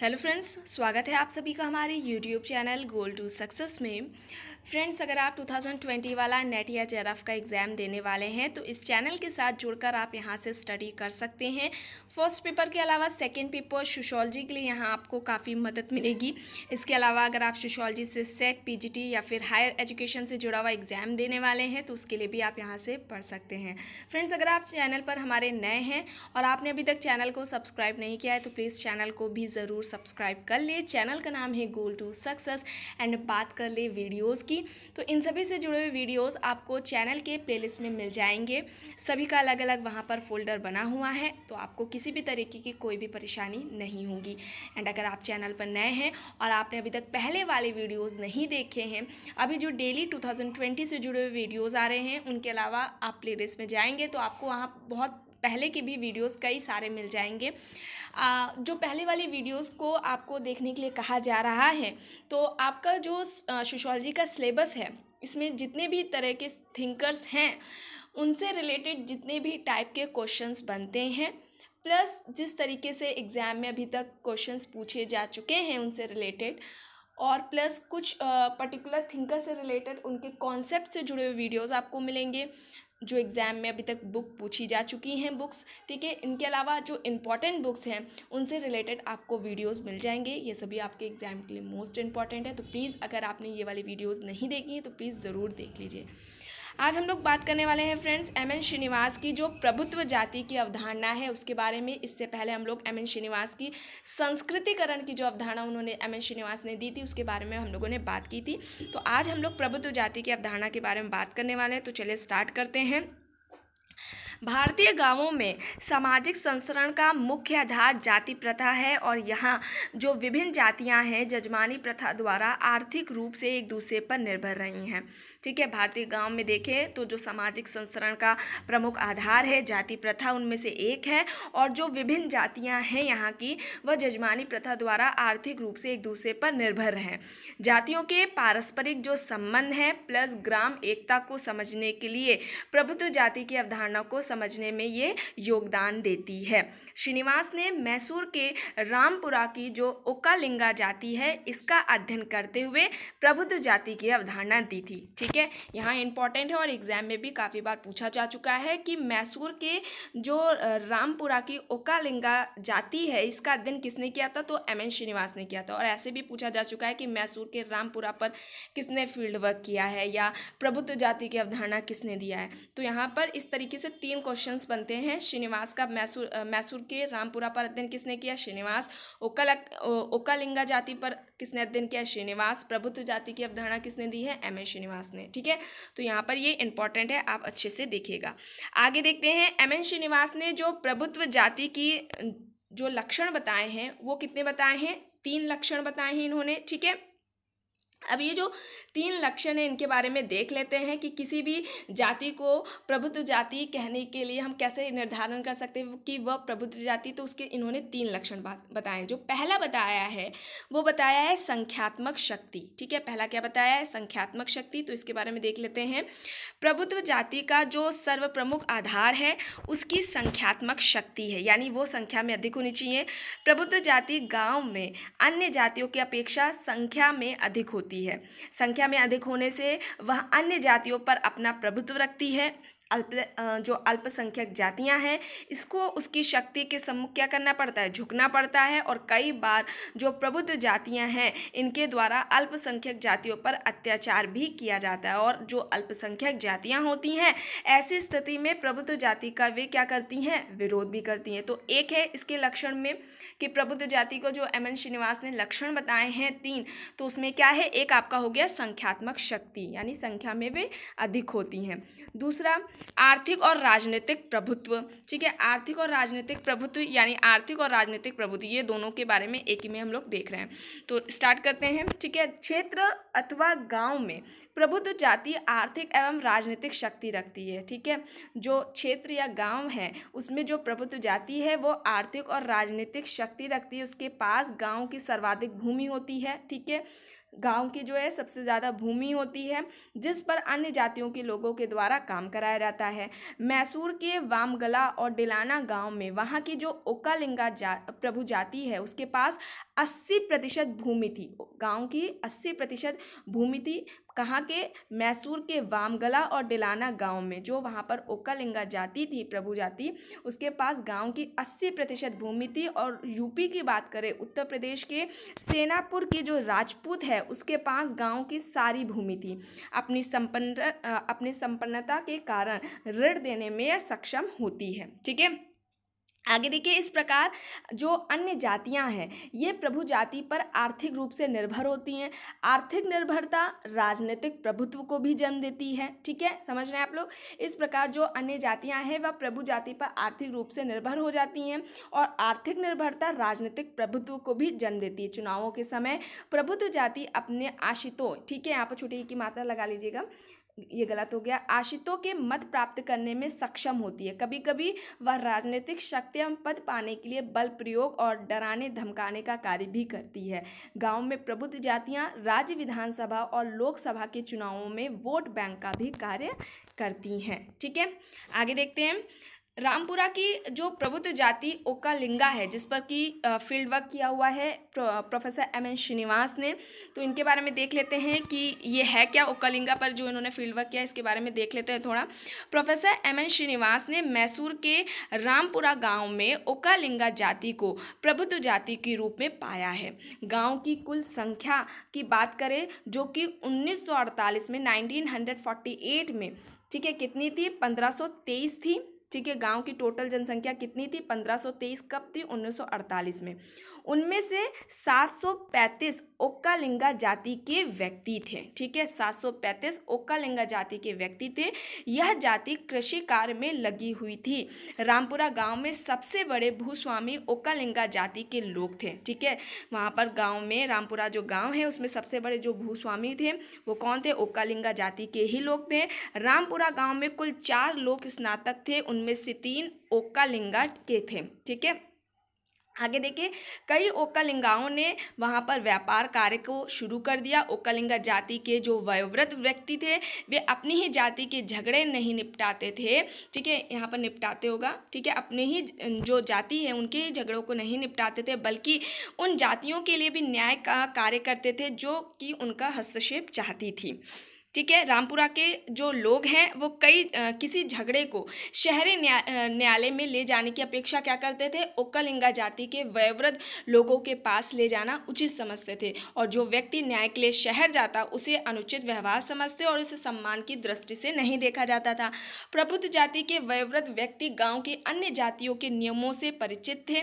hello friends स्वागत है आप सभी का हमारे YouTube channel goal to success में फ्रेंड्स अगर आप 2020 वाला नेट या जे का एग्ज़ाम देने वाले हैं तो इस चैनल के साथ जुड़कर आप यहां से स्टडी कर सकते हैं फर्स्ट पेपर के अलावा सेकंड पेपर सोशोलॉजी के लिए यहां आपको काफ़ी मदद मिलेगी इसके अलावा अगर आप सोशोलॉजी से सेट पीजीटी या फिर हायर एजुकेशन से जुड़ा हुआ एग्ज़ाम देने वाले हैं तो उसके लिए भी आप यहाँ से पढ़ सकते हैं फ्रेंड्स अगर आप चैनल पर हमारे नए हैं और आपने अभी तक चैनल को सब्सक्राइब नहीं किया है तो प्लीज़ चैनल को भी ज़रूर सब्सक्राइब कर ले चैनल का नाम है गोल टू सक्सेस एंड बात कर ले वीडियोज़ की की तो इन सभी से जुड़े हुए वीडियोस आपको चैनल के प्लेलिस्ट में मिल जाएंगे सभी का अलग अलग वहाँ पर फोल्डर बना हुआ है तो आपको किसी भी तरीके की कोई भी परेशानी नहीं होगी एंड अगर आप चैनल पर नए हैं और आपने अभी तक पहले वाले वीडियोज नहीं देखे हैं अभी जो डेली टू से जुड़े हुए वीडियोज आ रहे हैं उनके अलावा आप प्ले में जाएंगे तो आपको वहाँ बहुत पहले के भी वीडियोस कई सारे मिल जाएंगे आ, जो पहले वाले वीडियोस को आपको देखने के लिए कहा जा रहा है तो आपका जो सोशोलॉजी का सिलेबस है इसमें जितने भी तरह के थिंकर्स हैं उनसे रिलेटेड जितने भी टाइप के क्वेश्चंस बनते हैं प्लस जिस तरीके से एग्ज़ाम में अभी तक क्वेश्चंस पूछे जा चुके हैं उनसे रिलेटेड और प्लस कुछ पर्टिकुलर थिंकर से रिलेटेड उनके कॉन्सेप्ट से जुड़े हुए वीडियोस आपको मिलेंगे जो एग्ज़ाम में अभी तक बुक पूछी जा चुकी हैं बुक्स ठीक है इनके अलावा जो इम्पॉर्टेंट बुक्स हैं उनसे रिलेटेड आपको वीडियोस मिल जाएंगे ये सभी आपके एग्ज़ाम के लिए मोस्ट इंपॉर्टेंट है तो प्लीज़ अगर आपने ये वाली वीडियोस नहीं देखी हैं तो प्लीज़ ज़रूर देख लीजिए आज हम लोग बात करने वाले हैं फ्रेंड्स एम एन श्रीनिवास की जो प्रभुत्व जाति की अवधारणा है उसके बारे में इससे पहले हम लोग एम एन श्रीनिवास की संस्कृतिकरण की जो अवधारणा उन्होंने एम एन श्रीनिवास ने दी थी उसके बारे में हम लोगों ने बात की थी तो आज हम लोग प्रभुत्व जाति की अवधारणा के बारे में बात करने वाले हैं तो चलिए स्टार्ट करते हैं भारतीय गांवों में सामाजिक संस्करण का मुख्य आधार जाति प्रथा है और यहाँ जो विभिन्न जातियाँ हैं जजमानी प्रथा द्वारा आर्थिक रूप से एक दूसरे पर निर्भर रही हैं ठीक है भारतीय गांव में देखें तो जो सामाजिक संस्करण का प्रमुख आधार है जाति प्रथा उनमें से एक है और जो विभिन्न जातियाँ हैं यहाँ की वह जजमानी प्रथा द्वारा आर्थिक रूप से एक दूसरे पर निर्भर हैं जातियों के पारस्परिक जो संबंध हैं प्लस ग्राम एकता को समझने के लिए प्रभुत्व जाति की अवधारणा अवधारणा को समझने में ये योगदान देती है श्रीनिवास ने मैसूर के रामपुरा की जो ओकालिंगा जाति है इसका अध्ययन करते हुए प्रबुद्ध जाति की अवधारणा दी थी ठीक है यहाँ इंपॉर्टेंट है और एग्जाम में भी काफ़ी बार पूछा जा चुका है कि मैसूर के जो रामपुरा की ओकालिंगा जाति है इसका अध्ययन किसने किया था तो एम एन श्रीनिवास ने किया था और ऐसे भी पूछा जा चुका है कि मैसूर के रामपुरा पर किसने फील्ड वर्क किया है या प्रबुद्ध जाति की अवधारणा किसने दिया है तो यहाँ पर इस तरीके इसके से तीन क्वेश्चंस बनते हैं श्रीनिवास का मैसूर मैसूर के रामपुरा पर अध्ययन किसने किया श्रीनिवास ओकल ओकालिंगा जाति पर किसने अध्ययन किया श्रीनिवास प्रभुत्व जाति की अवधारणा किसने दी है एम ए श्रीनिवास ने ठीक है तो यहाँ पर ये इंपॉर्टेंट है आप अच्छे से देखिएगा आगे देखते हैं एम एन श्रीनिवास ने जो प्रभुत्व जाति की जो लक्षण बताए हैं वो कितने बताए हैं तीन लक्षण बताए हैं इन्होंने ठीक है अब ये जो तीन लक्षण हैं इनके बारे में देख लेते हैं कि किसी भी जाति को प्रभुत्व जाति कहने के लिए हम कैसे निर्धारण कर सकते हैं कि वह प्रभुत्व जाति तो उसके इन्होंने तीन लक्षण बताए जो पहला बताया है वो बताया है संख्यात्मक शक्ति ठीक है पहला क्या बताया है संख्यात्मक शक्ति तो इसके बारे में देख लेते हैं प्रभुत्व जाति का जो सर्व प्रमुख आधार है उसकी संख्यात्मक शक्ति है यानी वो संख्या में अधिक होनी चाहिए प्रभुत्व जाति गाँव में अन्य जातियों की अपेक्षा संख्या में अधिक होती होती है संख्या में अधिक होने से वह अन्य जातियों पर अपना प्रभुत्व रखती है अल्प जो अल्पसंख्यक जातियां हैं इसको उसकी शक्ति के सम्मुख क्या करना पड़ता है झुकना पड़ता है और कई बार जो प्रबुद्ध जातियां हैं इनके द्वारा अल्पसंख्यक जातियों पर अत्याचार भी किया जाता है और जो अल्पसंख्यक जातियां होती हैं ऐसी स्थिति में प्रबुद्ध जाति का वे क्या करती हैं विरोध भी करती हैं तो एक है इसके लक्षण में कि प्रबुद्ध जाति को जो एम एन श्रीनिवास ने लक्षण बताए हैं तीन तो उसमें क्या है एक आपका हो गया संख्यात्मक शक्ति यानी संख्या में वे अधिक होती हैं दूसरा आर्थिक और राजनीतिक प्रभुत्व ठीक है आर्थिक और राजनीतिक प्रभुत्व यानी आर्थिक और राजनीतिक प्रभुत्व ये दोनों के बारे में एक ही में हम लोग देख रहे हैं तो स्टार्ट करते हैं ठीक है क्षेत्र अथवा गांव में प्रबुद्ध जाति आर्थिक एवं राजनीतिक शक्ति रखती है ठीक है जो क्षेत्र या गांव है उसमें जो प्रबुद्ध जाति है वो आर्थिक और राजनीतिक शक्ति रखती है उसके पास गाँव की सर्वाधिक भूमि होती है ठीक है गांव की जो है सबसे ज़्यादा भूमि होती है जिस पर अन्य जातियों के लोगों के द्वारा काम कराया जाता है मैसूर के वामगला और डिलाना गांव में वहाँ की जो ओकालिंगा जा प्रभु जाति है उसके पास 80 प्रतिशत भूमि थी गांव की 80 प्रतिशत भूमि थी कहाँ के मैसूर के वामगला और डिलाना गांव में जो वहाँ पर ओकालिंगा जाति थी प्रभु जाति उसके पास गांव की अस्सी प्रतिशत भूमि थी और यूपी की बात करें उत्तर प्रदेश के सेनापुर के जो राजपूत है उसके पास गांव की सारी भूमि थी अपनी संपन्न अपनी संपन्नता के कारण ऋण देने में सक्षम होती है ठीक है आगे देखिए इस प्रकार जो अन्य जातियां हैं ये प्रभु जाति पर आर्थिक रूप से निर्भर होती हैं आर्थिक निर्भरता राजनीतिक प्रभुत्व को भी जन्म देती है ठीक है समझ रहे हैं आप लोग इस प्रकार जो अन्य जातियां हैं वह प्रभु जाति पर आर्थिक रूप से निर्भर हो जाती हैं और आर्थिक निर्भरता राजनीतिक प्रभुत्व को भी जन्म देती है चुनावों के समय प्रभुत्व जाति अपने आशितों ठीक है यहाँ पर छोटी की मात्रा लगा लीजिएगा ये गलत हो गया आशितों के मत प्राप्त करने में सक्षम होती है कभी कभी वह राजनीतिक शक्ति एवं पद पाने के लिए बल प्रयोग और डराने धमकाने का कार्य भी करती है गांव में प्रबुद्ध जातियां राज्य विधानसभा और लोकसभा के चुनावों में वोट बैंक का भी कार्य करती हैं ठीक है आगे देखते हैं रामपुरा की जो प्रबुद्ध जाति ओका लिंगा है जिस पर कि फील्ड वर्क किया हुआ है प्रोफेसर एम एन श्रीनिवास ने तो इनके बारे में देख लेते हैं कि ये है क्या ओका लिंगा पर जो इन्होंने फील्ड वर्क किया इसके बारे में देख लेते हैं थोड़ा प्रोफेसर एम एन श्रीनिवास ने मैसूर के रामपुरा गांव में ओका लिंगा जाति को प्रबुद्ध जाति के रूप में पाया है गाँव की कुल संख्या की बात करें जो कि उन्नीस में नाइनटीन में ठीक है कितनी थी पंद्रह थी ठीक है गांव की टोटल जनसंख्या कितनी थी 1523 कब थी 1948 में उनमें से 735 ओक्कालिंगा जाति के व्यक्ति थे ठीक है 735 ओक्कालिंगा जाति के व्यक्ति थे यह जाति कृषि कार्य में लगी हुई थी रामपुरा गांव में सबसे बड़े भूस्वामी ओक्कालिंगा जाति के लोग थे ठीक है वहाँ पर गांव में रामपुरा जो गांव है उसमें सबसे बड़े जो भूस्वामी थे वो कौन थे ओक्कालिंगा जाति के ही लोग थे रामपुरा गाँव में कुल चार लोग स्नातक थे उनमें से तीन ओक्कालिंगा के थे ठीक है आगे देखिए कई ओकलिंगाओं ने वहाँ पर व्यापार कार्य को शुरू कर दिया ओकलिंगा जाति के जो वयोवृद्ध व्यक्ति थे वे अपनी ही जाति के झगड़े नहीं निपटाते थे ठीक है यहाँ पर निपटाते होगा ठीक है अपने ही अं, जो जाति है उनके ही झगड़ों को नहीं निपटाते थे बल्कि उन जातियों के लिए भी न्याय का कार्य करते थे जो कि उनका हस्तक्षेप चाहती थी ठीक है रामपुरा के जो लोग हैं वो कई आ, किसी झगड़े को शहरी न्यायालय में ले जाने की अपेक्षा क्या करते थे ओक्कालिंगा जाति के वयोवृद्ध लोगों के पास ले जाना उचित समझते थे और जो व्यक्ति न्याय के लिए शहर जाता उसे अनुचित व्यवहार समझते और उसे सम्मान की दृष्टि से नहीं देखा जाता था प्रबुद्ध जाति के वयोवृद्ध व्यक्ति गाँव के अन्य जातियों के नियमों से परिचित थे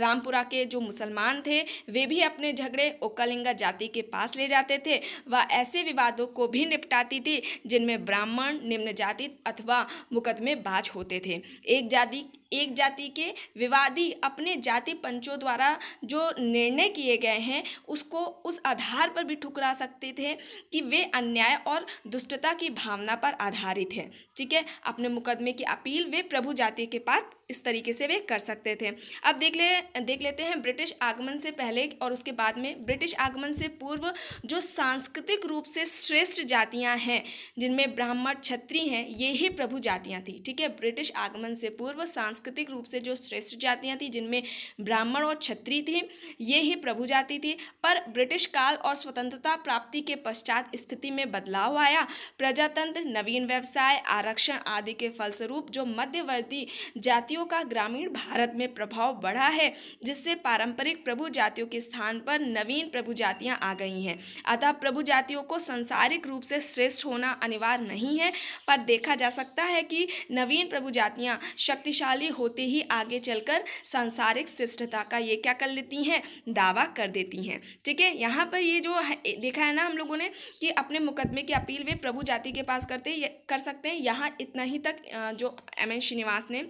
रामपुरा के जो मुसलमान थे वे भी अपने झगड़े कलिंगा जाति के पास ले जाते थे वह ऐसे विवादों को भी निपटाती थी जिनमें ब्राह्मण निम्न जाति अथवा मुकदमेबाज होते थे एक जाति एक जाति के विवादी अपने जाति पंचों द्वारा जो निर्णय किए गए हैं उसको उस आधार पर भी ठुकरा सकते थे कि वे अन्याय और दुष्टता की भावना पर आधारित हैं ठीक है अपने मुकदमे की अपील वे प्रभु जाति के पास इस तरीके से वे कर सकते थे अब देख ले देख लेते हैं ब्रिटिश आगमन से पहले और उसके बाद में ब्रिटिश आगमन से पूर्व जो सांस्कृतिक रूप से श्रेष्ठ जातियां हैं जिनमें ब्राह्मण क्षत्रिय हैं ये ही प्रभु जातियां थी ठीक है ब्रिटिश आगमन से पूर्व सांस्कृतिक सांस्कृतिक रूप से जो श्रेष्ठ जातियाँ थी जिनमें ब्राह्मण और क्षत्रिय थे ये ही प्रभु जाति थी पर ब्रिटिश काल और स्वतंत्रता प्राप्ति के पश्चात स्थिति में बदलाव आया प्रजातंत्र नवीन व्यवसाय आरक्षण आदि के फलस्वरूप जो मध्यवर्ती जातियों का ग्रामीण भारत में प्रभाव बढ़ा है जिससे पारंपरिक प्रभु जातियों के स्थान पर नवीन प्रभु जातियाँ आ गई हैं अतः प्रभु जातियों को संसारिक रूप से श्रेष्ठ होना अनिवार्य नहीं है पर देखा जा सकता है कि नवीन प्रभु जातियाँ शक्तिशाली होते ही आगे चलकर सांसारिक शिष्टता का ये क्या कर लेती हैं दावा कर देती हैं ठीक है यहाँ पर ये जो है, देखा है ना हम लोगों ने कि अपने मुकदमे की अपील वे प्रभु जाति के पास करते कर सकते हैं यहाँ इतना ही तक जो एम एन श्रीनिवास ने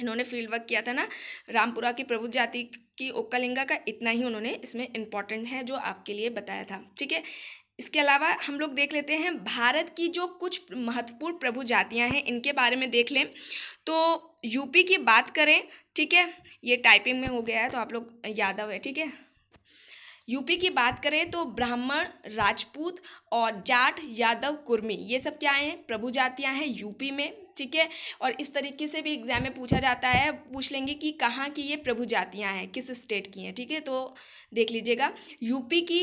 इन्होंने फील्ड वर्क किया था ना रामपुरा की प्रभु जाति की ओक्कालिंगा का इतना ही उन्होंने इसमें इम्पॉर्टेंट है जो आपके लिए बताया था ठीक है इसके अलावा हम लोग देख लेते हैं भारत की जो कुछ महत्वपूर्ण प्रभु जातियां हैं इनके बारे में देख लें तो यूपी की बात करें ठीक है ये टाइपिंग में हो गया है तो आप लोग यादव है ठीक है यूपी की बात करें तो ब्राह्मण राजपूत और जाट यादव कुर्मी ये सब क्या हैं प्रभु जातियां हैं यूपी में ठीक है और इस तरीके से भी एग्जाम में पूछा जाता है पूछ लेंगे कि कहाँ की ये प्रभु जातियाँ हैं किस स्टेट की हैं ठीक है तो देख लीजिएगा यूपी की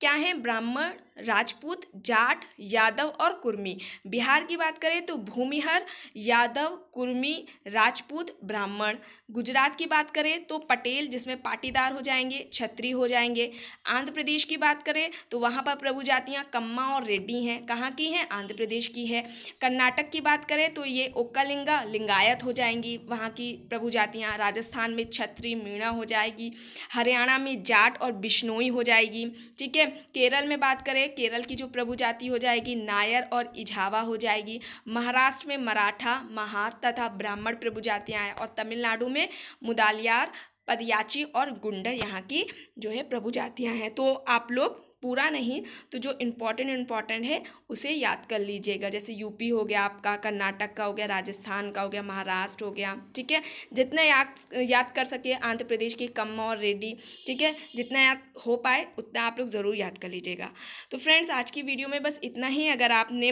क्या हैं ब्राह्मण राजपूत जाट यादव और कुर्मी बिहार की बात करें तो भूमिहर यादव कुर्मी राजपूत ब्राह्मण गुजरात की बात करें तो पटेल जिसमें पाटीदार हो जाएंगे छत्री हो जाएंगे आंध्र प्रदेश की बात करें तो वहाँ पर प्रभु जातियाँ कम्मा और रेड्डी हैं कहाँ की हैं आंध्र प्रदेश की है कर्नाटक की बात करें तो ये ओक्कालिंगा लिंगायत हो जाएंगी वहाँ की प्रभु जातियाँ राजस्थान में छत्री मीणा हो जाएगी हरियाणा में जाट और बिश्नोई हो जाएगी ठीक है केरल में बात करें केरल की जो प्रभु जाति हो जाएगी नायर और इझावा हो जाएगी महाराष्ट्र में मराठा महार तथा ब्राह्मण प्रभु जातियाँ हैं और तमिलनाडु में मुदालियार पदयाची और गुंडर यहाँ की जो है प्रभु जातियाँ हैं तो आप लोग पूरा नहीं तो जो इम्पोर्टेंट इम्पॉर्टेंट है उसे याद कर लीजिएगा जैसे यूपी हो गया आपका कर्नाटक का हो गया राजस्थान का हो गया महाराष्ट्र हो गया ठीक है जितना याद याद कर सके आंध्र प्रदेश की कम्मा और रेड्डी ठीक है जितना याद हो पाए उतना आप लोग ज़रूर याद कर लीजिएगा तो फ्रेंड्स आज की वीडियो में बस इतना ही अगर आपने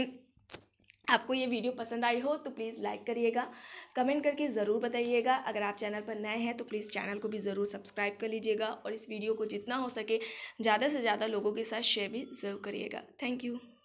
आपको ये वीडियो पसंद आई हो तो प्लीज़ लाइक करिएगा कमेंट करके ज़रूर बताइएगा अगर आप चैनल पर नए हैं तो प्लीज़ चैनल को भी ज़रूर सब्सक्राइब कर लीजिएगा और इस वीडियो को जितना हो सके ज़्यादा से ज़्यादा लोगों के साथ शेयर भी ज़रूर करिएगा थैंक यू